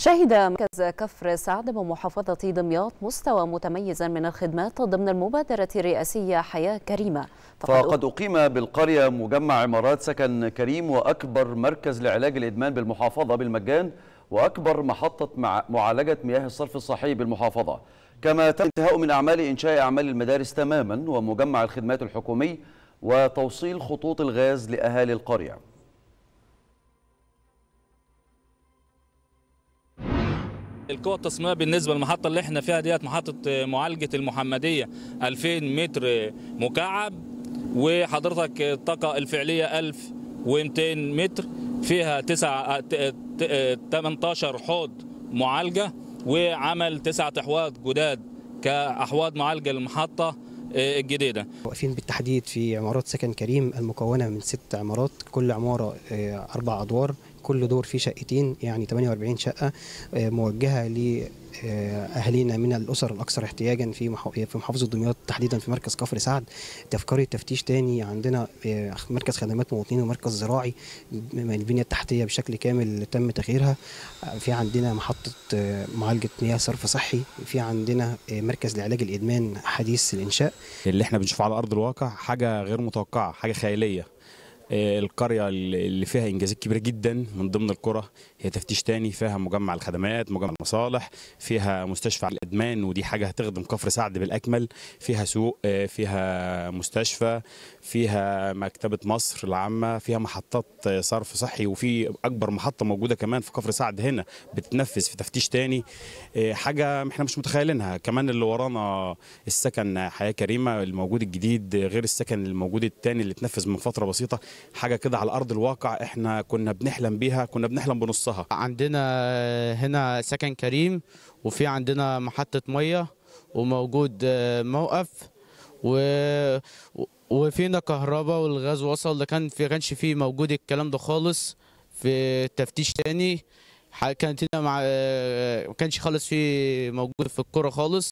شهد مركز كفر سعد بمحافظة دمياط مستوى متميزا من الخدمات ضمن المبادرة الرئاسية حياة كريمة فقد, أقيم بالقرية مجمع عمارات سكن كريم وأكبر مركز لعلاج الإدمان بالمحافظة بالمجان وأكبر محطة مع معالجة مياه الصرف الصحي بالمحافظة كما تم انتهاء من أعمال إنشاء أعمال المدارس تماما ومجمع الخدمات الحكومي وتوصيل خطوط الغاز لأهالي القرية القوة التصميمية بالنسبة للمحطة اللي احنا فيها ديت محطة آه، معالجة المحمدية 2000 متر آه، مكعب وحضرتك الطاقة الفعلية 1200 متر فيها 9 18 آه، حوض معالجة وعمل 9 أحواض جداد كأحواض معالجة للمحطة الجديده. واقفين بالتحديد في عمارات سكن كريم المكونه من ست عمارات كل عماره آه، اربع ادوار كل دور فيه شقتين يعني 48 شقه آه، موجهه آه، اهالينا من الاسر الاكثر احتياجا في في محافظه دمياط تحديدا في مركز كفر سعد تفكري تفتيش تاني عندنا مركز خدمات مواطنين ومركز زراعي البنيه التحتيه بشكل كامل تم تغييرها في عندنا محطه معالجه مياه صرف صحي في عندنا مركز لعلاج الادمان حديث الانشاء اللي احنا بنشوفه على ارض الواقع حاجه غير متوقعه حاجه خياليه آه، القريه اللي فيها انجازات كبيره جدا من ضمن القرى هي تفتيش تاني فيها مجمع الخدمات مجمع المصالح فيها مستشفى الادمان ودي حاجه هتخدم كفر سعد بالاكمل فيها سوق آه، فيها مستشفى فيها مكتبه مصر العامه فيها محطات آه، صرف صحي وفي اكبر محطه موجوده كمان في كفر سعد هنا بتنفذ في تفتيش تاني حاجه احنا مش متخيلينها كمان اللي ورانا السكن حياه كريمه الموجود الجديد غير السكن الموجود التاني اللي اتنفذ من فتره بسيطه حاجه كده على ارض الواقع احنا كنا بنحلم بيها كنا بنحلم بنصها عندنا هنا سكن كريم وفي عندنا محطه ميه وموجود موقف و وفينا كهرباء والغاز وصل ده كان في كانش فيه موجود الكلام ده خالص في تفتيش تاني كانت هنا مع ما كانش خالص فيه موجود في الكرة خالص